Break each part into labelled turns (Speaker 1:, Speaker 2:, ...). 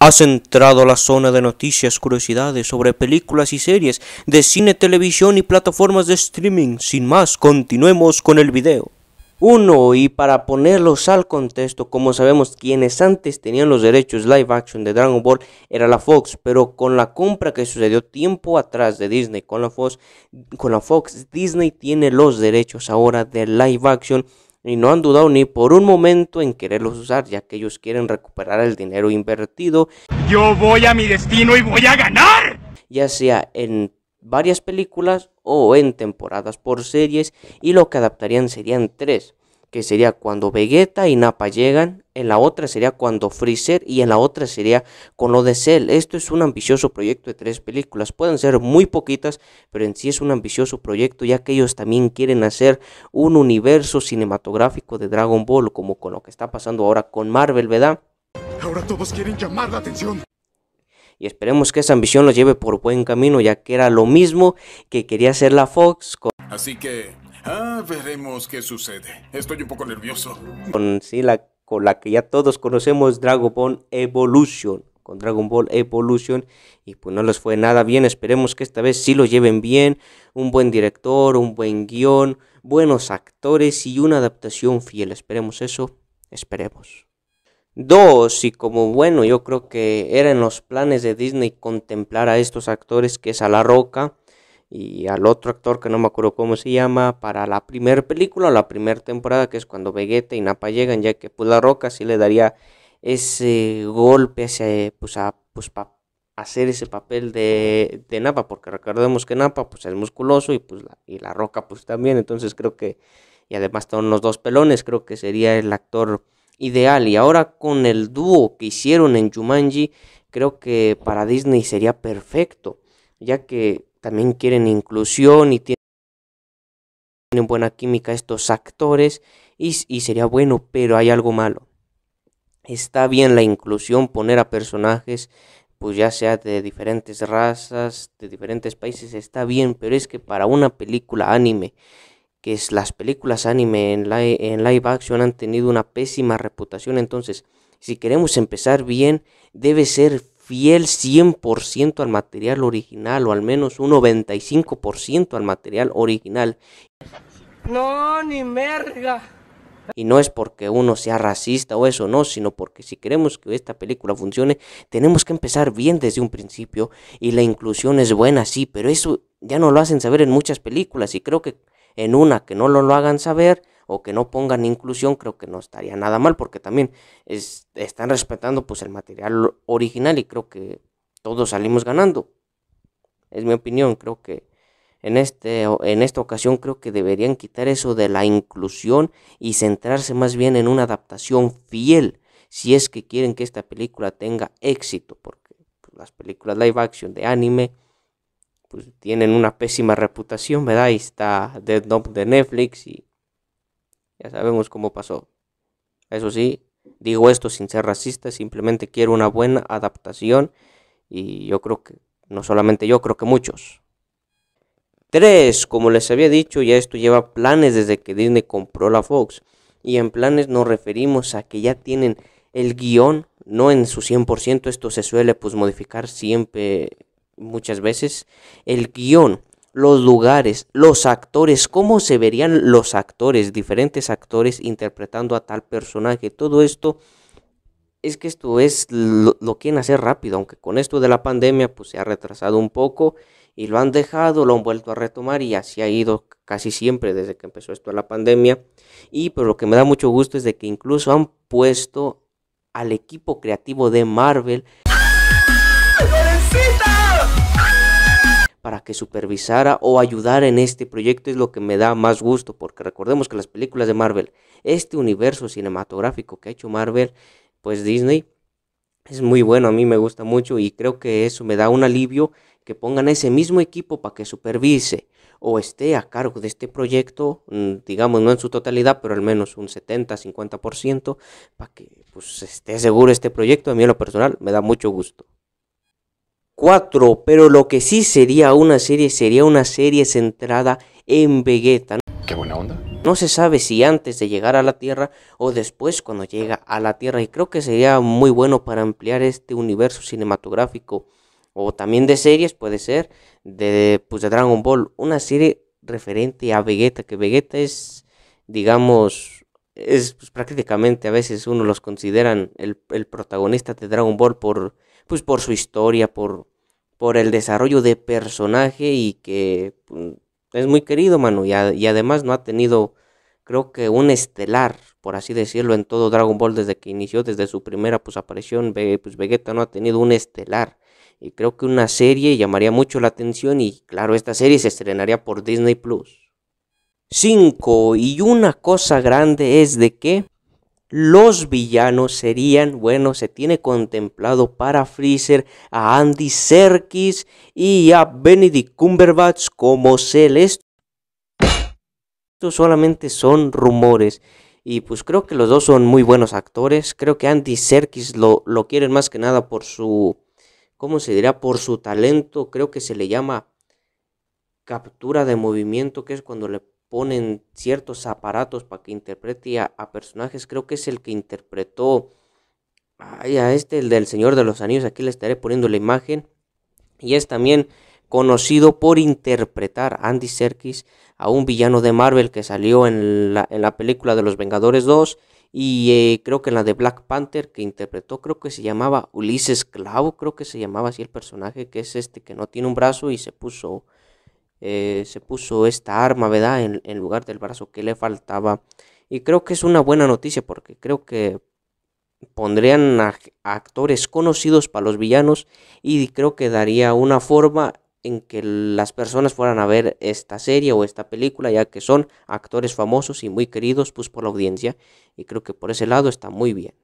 Speaker 1: Has entrado a la zona de noticias, curiosidades sobre películas y series de cine, televisión y plataformas de streaming. Sin más, continuemos con el video. Uno, Y para ponerlos al contexto, como sabemos, quienes antes tenían los derechos live action de Dragon Ball era la Fox, pero con la compra que sucedió tiempo atrás de Disney con la Fox Disney tiene los derechos ahora de live action y no han dudado ni por un momento en quererlos usar, ya que ellos quieren recuperar el dinero invertido. Yo voy a mi destino y voy a ganar. Ya sea en varias películas o en temporadas por series y lo que adaptarían serían tres que sería cuando Vegeta y Nappa llegan, en la otra sería cuando Freezer y en la otra sería con lo de Cell. Esto es un ambicioso proyecto de tres películas, pueden ser muy poquitas, pero en sí es un ambicioso proyecto ya que ellos también quieren hacer un universo cinematográfico de Dragon Ball, como con lo que está pasando ahora con Marvel, ¿verdad? Ahora todos quieren llamar la atención y esperemos que esa ambición los lleve por buen camino, ya que era lo mismo que quería hacer la Fox. Con... Así que Ah, veremos qué sucede. Estoy un poco nervioso. Con, sí, la, con la que ya todos conocemos, Dragon Ball Evolution. Con Dragon Ball Evolution. Y pues no les fue nada bien. Esperemos que esta vez sí lo lleven bien. Un buen director, un buen guión, buenos actores y una adaptación fiel. Esperemos eso. Esperemos. Dos, y como bueno, yo creo que eran los planes de Disney contemplar a estos actores, que es a La Roca, y al otro actor que no me acuerdo cómo se llama para la primera película la primera temporada que es cuando Vegeta y Napa llegan ya que pues la roca sí le daría ese golpe ese, pues a pues hacer ese papel de, Napa porque recordemos que Napa pues es musculoso y pues la, y la roca pues también entonces creo que y además son los dos pelones creo que sería el actor ideal y ahora con el dúo que hicieron en Jumanji creo que para Disney sería perfecto ya que también quieren inclusión y tienen buena química estos actores y, sería bueno, pero hay algo malo. Está bien la inclusión, poner a personajes pues ya sea de diferentes razas, de diferentes países, está bien, pero es que para una película anime, que es las películas anime en en live action han tenido una pésima reputación, entonces si queremos empezar bien, debe ser fiel 100% al material original o al menos un 95% al material original. No, ni merga. Y no es porque uno sea racista o eso, no, sino porque si queremos que esta película funcione, tenemos que empezar bien desde un principio. Y la inclusión es buena, sí, pero eso ya no lo hacen saber en muchas películas. Y creo que en una que no lo, lo hagan saber, o que no pongan inclusión, creo que no estaría nada mal, porque también están respetando pues el material original y creo que todos salimos ganando. Es mi opinión, creo que en, este, en esta ocasión creo que deberían quitar eso de la inclusión y centrarse más bien en una adaptación fiel, si es que quieren que esta película tenga éxito, porque pues, las películas live action de anime pues tienen una pésima reputación, ¿verdad? Ahí está Dead Note de Netflix y ya sabemos cómo pasó. Eso sí, digo esto sin ser racista, simplemente quiero una buena adaptación y yo creo que, no solamente yo, creo que muchos. Tres, Como les había dicho, ya esto lleva planes desde que Disney compró la Fox. Y en planes nos referimos a que ya tienen el guión, no en su 100%, esto se suele pues modificar siempre, muchas veces, el guión los lugares, los actores, cómo se verían los actores, diferentes actores interpretando a tal personaje. Todo esto es que esto es lo, que quieren hacer rápido, aunque con esto de la pandemia pues se ha retrasado un poco y lo han dejado, lo han vuelto a retomar y así ha ido casi siempre desde que empezó esto la pandemia. Y pero pues, lo que me da mucho gusto es de que incluso han puesto al equipo creativo de Marvel para que supervisara o ayudara en este proyecto es lo que me da más gusto, porque recordemos que las películas de Marvel, este universo cinematográfico que ha hecho Marvel, pues Disney, es muy bueno, a mí me gusta mucho y creo que eso me da un alivio que pongan ese mismo equipo para que supervise o esté a cargo de este proyecto, mm, digamos no en su totalidad, pero al menos un 70-50% para que pues esté seguro este proyecto. A mí en lo personal me da mucho gusto. 4, pero lo que sí sería una serie sería una serie centrada en Vegeta. Qué buena onda. No se sabe si antes de llegar a la Tierra o después cuando llega a la Tierra y creo que sería muy bueno para ampliar este universo cinematográfico o también de series puede ser de pues de Dragon Ball, una serie referente a Vegeta, que Vegeta es digamos es pues, prácticamente a veces uno los consideran el, el protagonista de Dragon Ball por pues por su historia, por, por el desarrollo de personaje y que pues, es muy querido, mano, y, además no ha tenido, creo que un estelar, por así decirlo, en todo Dragon Ball desde que inició, desde su primera pues, aparición, pues Vegeta no ha tenido un estelar. Y creo que una serie llamaría mucho la atención y claro, esta serie se estrenaría por Disney Plus. 5. Y una cosa grande es de que los villanos serían, bueno, se tiene contemplado para Freezer a Andy Serkis y a Benedict Cumberbatch como Celeste. Esto solamente son rumores. Y pues creo que los dos son muy buenos actores. Creo que Andy Serkis lo, lo quieren más que nada por su, ¿cómo se dirá? Por su talento. Creo que se le llama captura de movimiento, que es cuando le ponen ciertos aparatos para que interprete a, personajes. Creo que es el que interpretó a este, el del Señor de los Anillos. Aquí le estaré poniendo la imagen. Y es también conocido por interpretar Andy Serkis a un villano de Marvel que salió en la, en la película de los Vengadores 2 y eh, creo que en la de Black Panther que interpretó creo que se llamaba Ulises Clavo, creo que se llamaba así el personaje que es este que no tiene un brazo y se puso eh, se puso esta arma, En, lugar del brazo que le faltaba. Y creo que es una buena noticia porque creo que pondrían actores conocidos para los villanos y creo que daría una forma en que las personas fueran a ver esta serie o esta película, ya que son actores famosos y muy queridos pues, por la audiencia. Y creo que por ese lado está muy bien.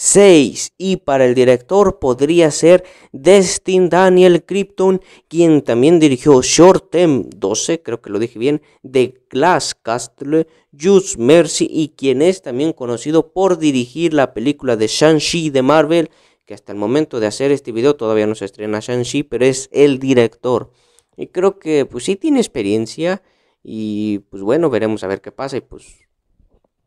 Speaker 1: 6. Y para el director podría ser Destin Daniel Krypton, quien también dirigió Short Term 12, creo que lo dije bien, de Glass Castle, Just Mercy y quien es también conocido por dirigir la película de Shang-Chi de Marvel, que hasta el momento de hacer este video todavía no se estrena Shang-Chi, pero es el director. Y creo que pues sí tiene experiencia y pues bueno, veremos a ver qué pasa y pues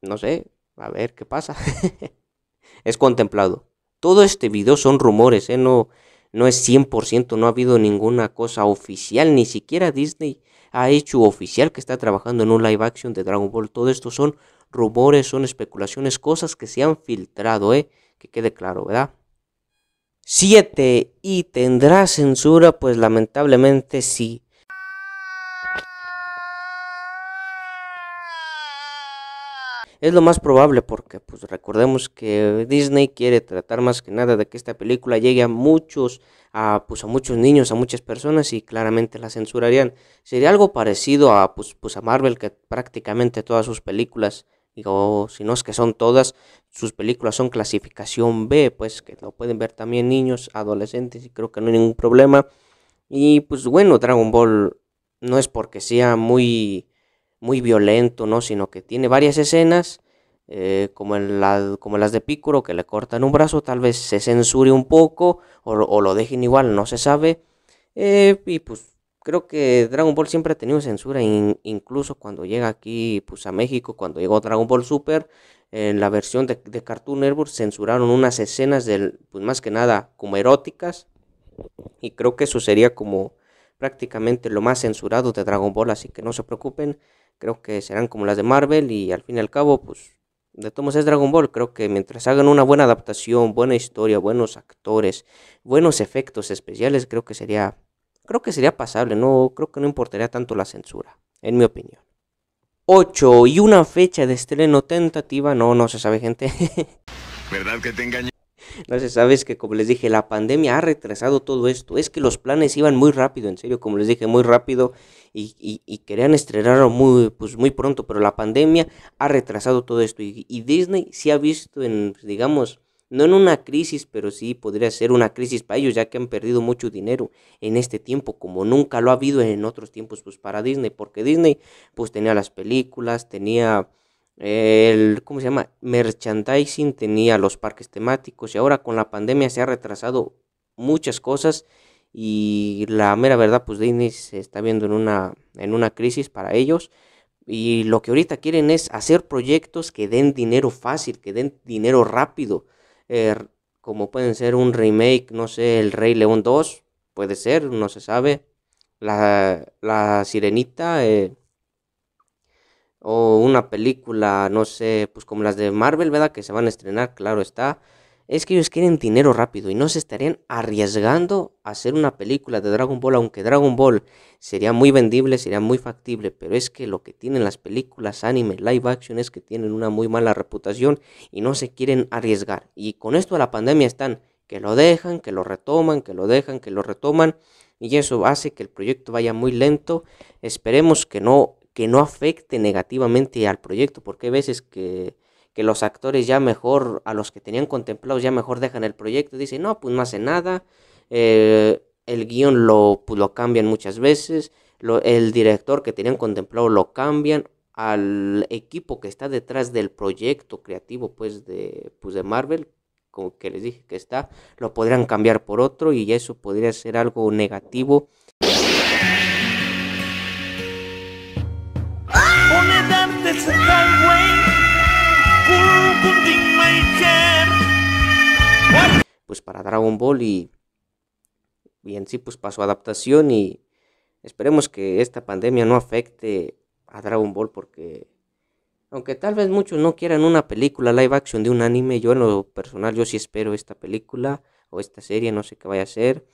Speaker 1: no sé, a ver qué pasa. es contemplado. Todo este video son rumores, ¿eh? no, no es 100%, no ha habido ninguna cosa oficial, ni siquiera Disney ha hecho oficial que está trabajando en un live action de Dragon Ball. Todo esto son rumores, son especulaciones, cosas que se han filtrado, ¿eh? que quede claro, ¿verdad? 7. ¿Y tendrá censura? Pues lamentablemente sí. Es lo más probable porque pues recordemos que Disney quiere tratar más que nada de que esta película llegue a muchos a pues a muchos niños, a muchas personas y claramente la censurarían. Sería algo parecido a pues, pues, a Marvel que prácticamente todas sus películas digo, si no es que son todas, sus películas son clasificación B, pues que lo pueden ver también niños, adolescentes y creo que no hay ningún problema. Y pues bueno, Dragon Ball no es porque sea muy muy violento, ¿no? Sino que tiene varias escenas, eh, como, las de Piccolo, que le cortan un brazo, tal vez se censure un poco o, lo dejen igual, no se sabe. Eh, y pues creo que Dragon Ball siempre ha tenido censura, incluso cuando llega aquí pues, a México, cuando llegó Dragon Ball Super, en la versión de, Cartoon Network censuraron unas escenas del, pues más que nada como eróticas, y creo que eso sería como prácticamente lo más censurado de Dragon Ball, así que no se preocupen, creo que serán como las de Marvel y al fin y al cabo, pues de todos es Dragon Ball, creo que mientras hagan una buena adaptación, buena historia, buenos actores, buenos efectos especiales, creo que sería creo que sería pasable, no creo que no importaría tanto la censura, en mi opinión. 8 y una fecha de estreno tentativa, no no se sabe, gente. ¿Verdad que te engañé? Entonces, sabes que como les dije, la pandemia ha retrasado todo esto. Es que los planes iban muy rápido, en serio, como les dije, muy rápido y, y, querían estrenarlo muy, pues, muy pronto, pero la pandemia ha retrasado todo esto. Y, y Disney sí ha visto en, pues, digamos, no en una crisis, pero sí podría ser una crisis para ellos, ya que han perdido mucho dinero en este tiempo, como nunca lo ha habido en otros tiempos, pues para Disney, porque Disney pues tenía las películas, tenía el, ¿cómo se llama? Merchandising tenía los parques temáticos y ahora con la pandemia se ha retrasado muchas cosas y la mera verdad pues Disney se está viendo en una, en una crisis para ellos y lo que ahorita quieren es hacer proyectos que den dinero fácil, que den dinero rápido, eh, como pueden ser un remake, no sé, el Rey León 2, puede ser, no se sabe, la, la Sirenita, eh, o una película, no sé, pues como las de Marvel, ¿verdad? Que se van a estrenar, claro está. Es que ellos quieren dinero rápido y no se estarían arriesgando a hacer una película de Dragon Ball, aunque Dragon Ball sería muy vendible, sería muy factible, pero es que lo que tienen las películas anime, live action, es que tienen una muy mala reputación y no se quieren arriesgar. Y con esto a la pandemia están que lo dejan, que lo retoman, que lo dejan, que lo retoman y eso hace que el proyecto vaya muy lento. Esperemos que no que no afecte negativamente al proyecto, porque hay veces que, los actores ya mejor, a los que tenían contemplados, ya mejor dejan el proyecto, dicen, no, pues no hace nada, eh, el guión lo, pues, lo cambian muchas veces, lo, el director que tenían contemplado lo cambian, al equipo que está detrás del proyecto creativo pues de, pues de Marvel, como que les dije que está, lo podrían cambiar por otro y eso podría ser algo negativo Pues para Dragon Ball y, Bien en sí pues para adaptación y esperemos que esta pandemia no afecte a Dragon Ball porque aunque tal vez muchos no quieran una película live action de un anime, yo en lo personal yo sí espero esta película o esta serie, no sé qué vaya a ser.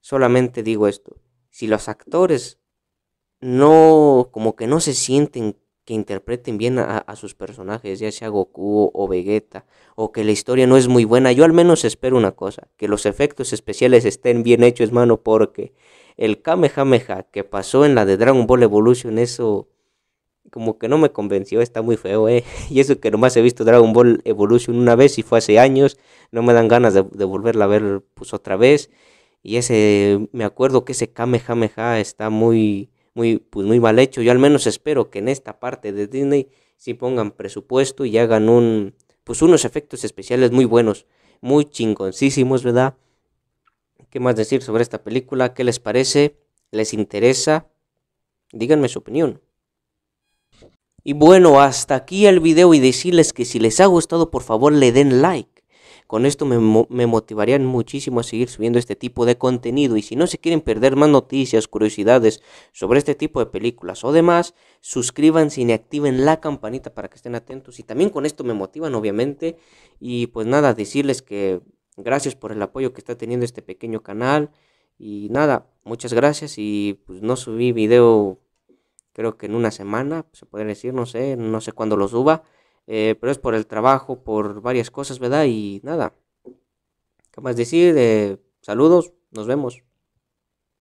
Speaker 1: Solamente digo esto, si los actores no como que no se sienten que interpreten bien a, sus personajes, ya sea Goku o Vegeta, o que la historia no es muy buena. Yo al menos espero una cosa, que los efectos especiales estén bien hechos, mano, porque el Kamehameha que pasó en la de Dragon Ball Evolution, eso como que no me convenció, está muy feo, eh. Y eso que nomás he visto Dragon Ball Evolution una vez y fue hace años, no me dan ganas de, volverla a ver pues otra vez. Y ese, me acuerdo que ese Kamehameha está muy muy, pues muy mal hecho. Yo al menos espero que en esta parte de Disney sí pongan presupuesto y hagan un, pues unos efectos especiales muy buenos, muy chingoncísimos, ¿verdad? ¿Qué más decir sobre esta película? ¿Qué les parece? ¿Les interesa? Díganme su opinión. Y bueno, hasta aquí el video y decirles que si les ha gustado por favor le den like. Con esto me, motivarían muchísimo a seguir subiendo este tipo de contenido y si no se quieren perder más noticias, curiosidades sobre este tipo de películas o demás, suscríbanse y activen la campanita para que estén atentos y también con esto me motivan obviamente y pues nada, decirles que gracias por el apoyo que está teniendo este pequeño canal y nada, muchas gracias y pues no subí video creo que en una semana, se puede decir, no sé, no sé cuándo lo suba. Eh, pero es por el trabajo, por varias cosas, ¿verdad? Y nada, ¿qué más decir? Eh, saludos, nos vemos.